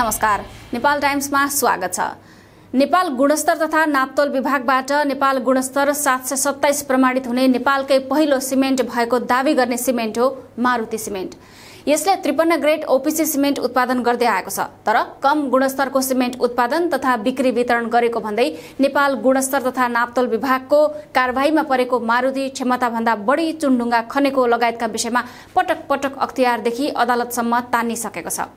नमस्कार नेपाल टाइम्समा स्वागत छ नेपाल गुणस्तर तथा नापतोल विभागबाट नेपाल गुणस्तर सात सय सत्ताइस प्रमाणित हुने नेपालकै पहिलो सिमेन्ट भएको दावी गर्ने सिमेन्ट हो मारुति सिमेन्ट यसले त्रिपन्न ग्रेड ओपिसी सिमेन्ट उत्पादन गर्दै आएको छ तर कम गुणस्तरको सिमेन्ट उत्पादन तथा बिक्री वितरण गरेको भन्दै नेपाल गुणस्तर तथा नापतोल विभागको कारवाहीमा परेको मारुति क्षमताभन्दा बढी चुनढुङ्गा खनेको लगायतका विषयमा पटक पटक अख्तियारदेखि अदालतसम्म तानिसकेको छ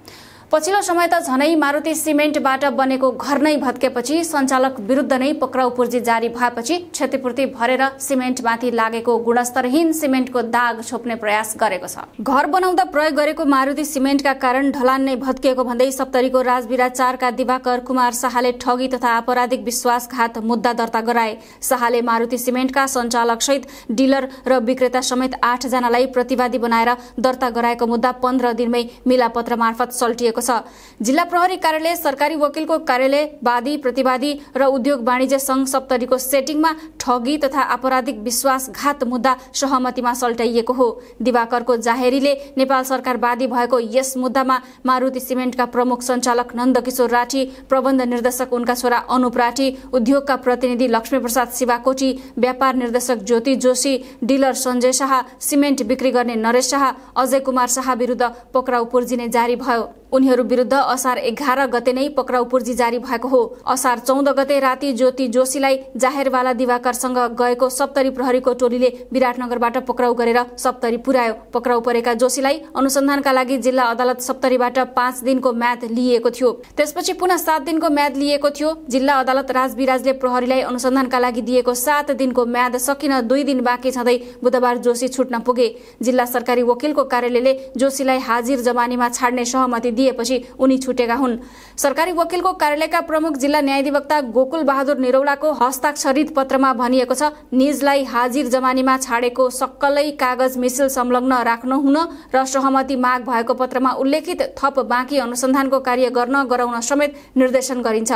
पछिल्लो समय त झनै मारुति सिमेन्टबाट बनेको घर नै भत्केपछि सञ्चालक विरुद्ध नै पक्राउ पूर्जी जारी भएपछि क्षतिपूर्ति भरेर सिमेन्टमाथि लागेको गुणस्तरहीन सिमेन्टको दाग छोप्ने प्रयास गरेको छ घर बनाउँदा प्रयोग गरेको मारुति सिमेन्टका कारण ढलान नै भत्किएको भन्दै सप्तरीको राजविरा चारका दिवाकर कुमार शाहले ठगी तथा आपराधिक विश्वासघात मुद्दा दर्ता गराए शाहले मारुति सिमेन्टका सञ्चालक सहित डिलर र विक्रेता समेत आठजनालाई प्रतिवादी बनाएर दर्ता गराएको मुद्दा पन्ध्र दिनमै मिलापत्र मार्फत सल्टिएको भएको जिल्ला प्रहरी कार्यालय सरकारी वकिलको कार्यालय वादी प्रतिवादी र उद्योग वाणिज्य संघ सप्तरीको सेटिङमा ठगी तथा आपराधिक विश्वासघात मुद्दा सहमतिमा सल्टाइएको हो दिवाकरको जाहेरीले नेपाल सरकार सरकारवादी भएको यस मुद्दामा मारुति सिमेन्टका प्रमुख सञ्चालक नन्दकिशोर राठी प्रबन्ध निर्देशक उनका छोरा अनुप राठी उद्योगका प्रतिनिधि लक्ष्मीप्रसाद शिवाकोटी व्यापार निर्देशक ज्योति जोशी डिलर सञ्जय शाह सिमेन्ट बिक्री गर्ने नरेश शाह अजय कुमार शाह विरुद्ध पक्राउ पुर्जिने जारी भयो उनीहरू विरुद्ध असार एघार गते नै पक्राउ पूर्जी जारी भएको हो असार चौध गते राति ज्योति जोशीलाई जाहेरवाला दिवाकरसँग गएको सप्तरी प्रहरीको टोलीले विराटनगरबाट पक्राउ गरेर सप्तरी पुर्यायो पक्राउ परेका जोशीलाई अनुसन्धानका लागि जिल्ला अदालत सप्तरीबाट पाँच दिनको म्याद लिएको थियो त्यसपछि पुनः सात दिनको म्याद लिएको थियो जिल्ला अदालत राजविराजले प्रहरीलाई अनुसन्धानका लागि दिएको सात दिनको म्याद सकिन दुई दिन बाँकी छँदै बुधबार जोशी छुट्न पुगे जिल्ला सरकारी वकिलको कार्यालयले जोशीलाई हाजिर जमानीमा छाड्ने सहमति दिएपछि उनी छुटेका हुन् सरकारी वकिलको कार्यालयका प्रमुख जिल्ला न्यायाधिवक्ता गोकुल बहादुर निरौलाको हस्ताक्षरित पत्रमा भनिएको छ निजलाई हाजिर जमानीमा छाडेको सक्कलै कागज मिसिल संलग्न राख्नुहुन र सहमति माग भएको पत्रमा उल्लेखित थप बाँकी अनुसन्धानको कार्य गर्न गराउन समेत निर्देशन गरिन्छ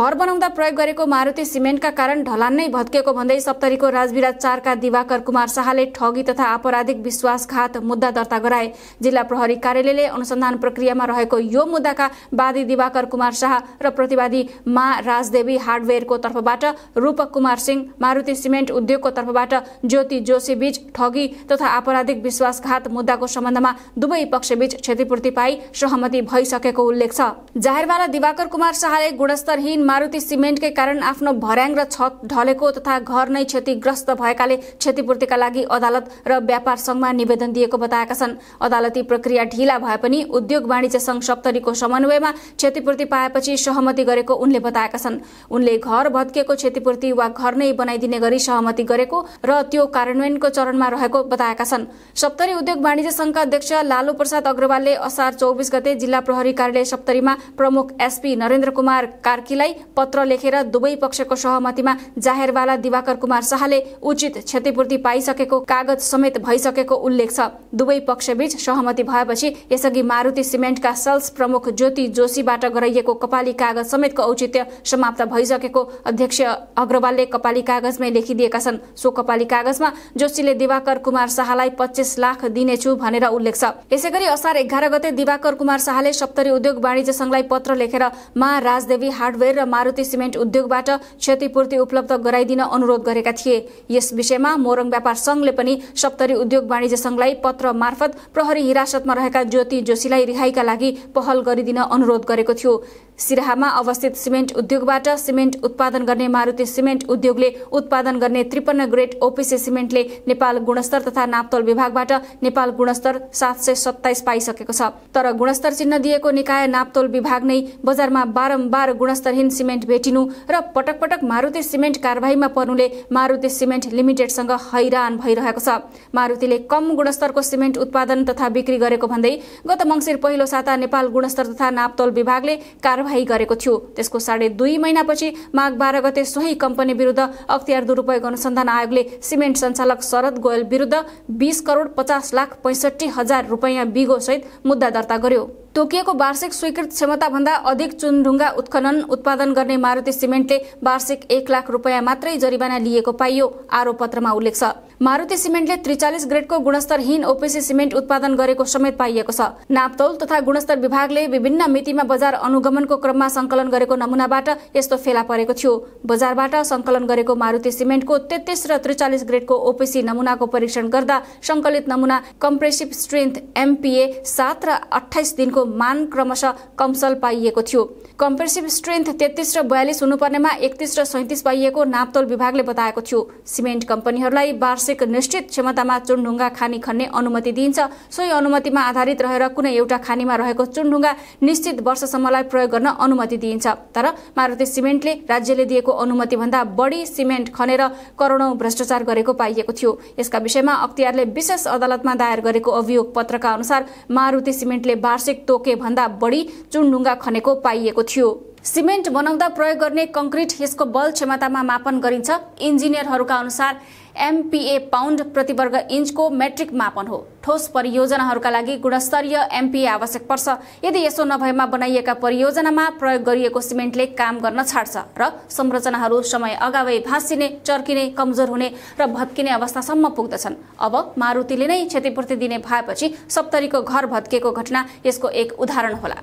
घर बनाउँदा प्रयोग गरेको मारुति सिमेन्टका कारण ढलान नै भत्किएको भन्दै सप्तरीको राजविराज चारका दिवाकर कुमार शाहले ठगी तथा आपराधिक विश्वासघात मुद्दा दर्ता गराए जिल्ला प्रहरी कार्यालयले अनुसन्धान प्रक्रियामा रहेको यो मुद्दाका वादी दिवाकर कुमार शाह र प्रतिवादी मा राजदेवी हार्डवेयरको तर्फबाट रूपक कुमार सिंह मारुति सिमेन्ट उद्योगको तर्फबाट ज्योति जोशी बीच ठगी तथा आपराधिक विश्वासघात मुद्दाको सम्बन्धमा दुवै पक्षबीच क्षतिपूर्ति पाई सहमति भइसकेको उल्लेख छ जाहेरवाला दिवाकर कुमार शाहले गुणस्तरहीन मारुति सिमेन्टकै कारण आफ्नो भर्याङ र छत ढलेको तथा घर नै क्षतिग्रस्त भएकाले क्षतिपूर्तिका लागि अदालत र व्यापार संघमा निवेदन दिएको बताएका छन् अदालती प्रक्रिया ढिला भए पनि उद्योग वाणिज्य संघ सप्तरीको समन्वयमा क्षतिपूर्ति पाएपछि सहमति गरेको उनले बताएका छन् उनले घर भत्किएको क्षतिपूर्ति वा घर नै बनाइदिने गरी सहमति गरेको र त्यो कार्यान्वयनको चरणमा रहेको बताएका छन् सप्तरी उद्योग वाणिज्य संघका अध्यक्ष लालु प्रसाद अग्रवालले असार चौबिस गते जिल्ला प्रहरी कार्यालय सप्तरीमा प्रमुख एसपी नरेन्द्र कुमार कार्कीलाई शाहलाई पत्र लेखेर दुवै पक्षको सहमतिमा जाहेरवाला दिवाकर कुमार शाहले उचित क्षतिपूर्ति पाइसकेको कागज समेत भइसकेको उल्लेख छ दुवै पक्षबीच सहमति भएपछि यसअघि मारुति सिमेन्टका सेल्स प्रमुख ज्योति जोशीबाट गराइएको कपाली कागज समेतको औचित्य समाप्त भइसकेको अध्यक्ष अग्रवालले कपाली कागजमै लेखिदिएका छन् सो कपाली कागजमा जोशीले दिवाकर कुमार शाहलाई पच्चिस लाख दिनेछु भनेर उल्लेख छ यसै गरी असार एघार गते दिवाकर कुमार शाहले सप्तरी उद्योग वाणिज्य संघलाई पत्र लेखेर मा राजदेवी हार्डवेयर रेल र मारुति सिमेन्ट उद्योगबाट क्षतिपूर्ति उपलब्ध गराइदिन अनुरोध गरेका थिए यस विषयमा मोरङ व्यापार संघले पनि सप्तरी उद्योग वाणिज्य संघलाई पत्र मार्फत प्रहरी हिरासतमा रहेका ज्योति जोशीलाई रिहाईका लागि पहल गरिदिन अनुरोध गरेको थियो सिराहामा अवस्थित सिमेन्ट उद्योगबाट सिमेन्ट उत्पादन गर्ने मारुति सिमेन्ट उद्योगले उत्पादन गर्ने त्रिपन्न ग्रेड ओपिसी सिमेन्टले नेपाल गुणस्तर तथा नापतोल विभागबाट नेपाल गुणस्तर सात सय सत्ताइस पाइसकेको छ तर गुणस्तर चिन्ह दिएको निकाय नापतोल विभाग नै बजारमा बारम्बार गुणस्तरहीन सिमेन्ट भेटिनु र पटक पटक मारुति सिमेन्ट कार्यवाहीमा पर्नुले मारुति सिमेन्ट लिमिटेडसँग हैरान भइरहेको छ मारुतिले कम गुणस्तरको सिमेन्ट उत्पादन तथा बिक्री गरेको भन्दै गत मङ्सिर पहिलो साता नेपाल गुणस्तर तथा नापतोल विभागले कार्यवाही कार्यवाही गरेको थियो त्यसको साढे दुई महिनापछि माघ बाह्र गते सोही कम्पनी विरुद्ध अख्तियार दुरुपयोग अनुसन्धान आयोगले सिमेन्ट सञ्चालक शरद गोयल विरुद्ध बिस करोड पचास लाख पैँसठी हजार रुपियाँ सहित मुद्दा दर्ता गर्यो तोकिएको वार्षिक स्वीकृत क्षमताभन्दा अधिक चुनढुङ्गा उत्खनन उत्पादन गर्ने मारुति सिमेन्टले वार्षिक एक लाख रुपियाँ मात्रै जरिवाना लिएको पाइयो आरोप पत्रमा उल्लेख छ मारुति सिमेन्टले त्रिचालिस ग्रेडको गुणस्तरहीन ओपिसी सिमेन्ट उत्पादन गरेको समेत पाइएको छ नापतोल तथा गुणस्तर विभागले विभिन्न मितिमा बजार अनुगमनको क्रममा संकलन गरेको नमूनाबाट यस्तो फेला परेको थियो बजारबाट संकलन गरेको मारुति सिमेन्टको तेत्तिस र त्रिचालिस ग्रेडको ओपिसी नमूनाको परीक्षण गर्दा संकलित नमूना कम्प्रेसिभ स्ट्रेन्थ एमपिए सात र अठाइस दिनको मान क्रमशः कमसल पाइएको थियो कम्प्रेसिभ स्ट्रेन्थ तेत्तिस र बयालिस हुनुपर्नेमा एकतिस र सैतिस पाइएको नापतोल विभागले बताएको थियो सिमेन्ट कम्पनीहरूलाई वार्षिक निश्चित क्षमतामा चुनढुङ्गा खानी खन्ने अनुमति दिइन्छ सोही अनुमतिमा आधारित रहेर कुनै एउटा खानीमा रहेको चुनढुङ्गा निश्चित वर्षसम्मलाई प्रयोग गर्न अनुमति दिइन्छ तर मारुति सिमेन्टले राज्यले दिएको अनुमति भन्दा बढी सिमेन्ट खनेर करोडौं भ्रष्टाचार गरेको पाइएको थियो यसका विषयमा अख्तियारले विशेष अदालतमा दायर गरेको अभियोग पत्रका अनुसार मारुति सिमेन्टले वार्षिक तोके भन्दा बढी चुनढुङ्गा खनेको पाइएको थियो सिमेन्ट बनाउँदा प्रयोग गर्ने कङ्क्रिट यसको बल क्षमतामा मापन गरिन्छ इन्जिनियरहरूका अनुसार एमपिए पाउन्ड प्रतिवर्ग इन्चको मेट्रिक मापन हो ठोस परियोजनाहरूका लागि गुणस्तरीय एमपिए आवश्यक पर्छ यदि यसो नभएमा बनाइएका परियोजनामा प्रयोग गरिएको सिमेन्टले काम गर्न छाड्छ र संरचनाहरू समय अगावै भाँसिने चर्किने कमजोर हुने र भत्किने अवस्थासम्म पुग्दछन् अब मारुतिले नै क्षतिपूर्ति दिने भएपछि सप्तरीको घर भत्किएको घटना यसको एक उदाहरण होला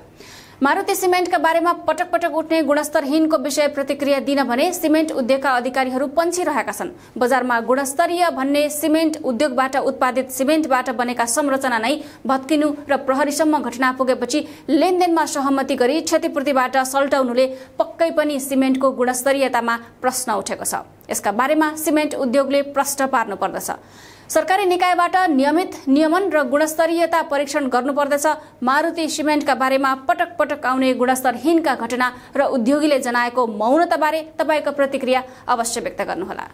मारुति सिमेन्टका बारेमा पटक पटक उठ्ने गुणस्तरहीनको विषय प्रतिक्रिया दिन भने सिमेन्ट उद्योगका अधिकारीहरू रहेका छन् बजारमा गुणस्तरीय भन्ने सिमेन्ट उद्योगबाट उत्पादित सिमेन्टबाट बनेका संरचना नै भत्किनु र प्रहरीसम्म घटना पुगेपछि लेनदेनमा सहमति गरी क्षतिपूर्तिबाट सल्टाउनुले पक्कै पनि सिमेन्टको गुणस्तरीयतामा प्रश्न उठेको छ यसका बारेमा सिमेन्ट उद्योगले प्रश्न पार्नु पर्दछ सरकारी निकायबाट नियमित नियमन र गुणस्तरीयता परीक्षण गर्नुपर्दछ मारुति सिमेन्टका बारेमा पटक पटक आउने गुणस्तरहीनका घटना र उद्योगीले जनाएको मौनताबारे तपाईँको प्रतिक्रिया अवश्य व्यक्त गर्नुहोला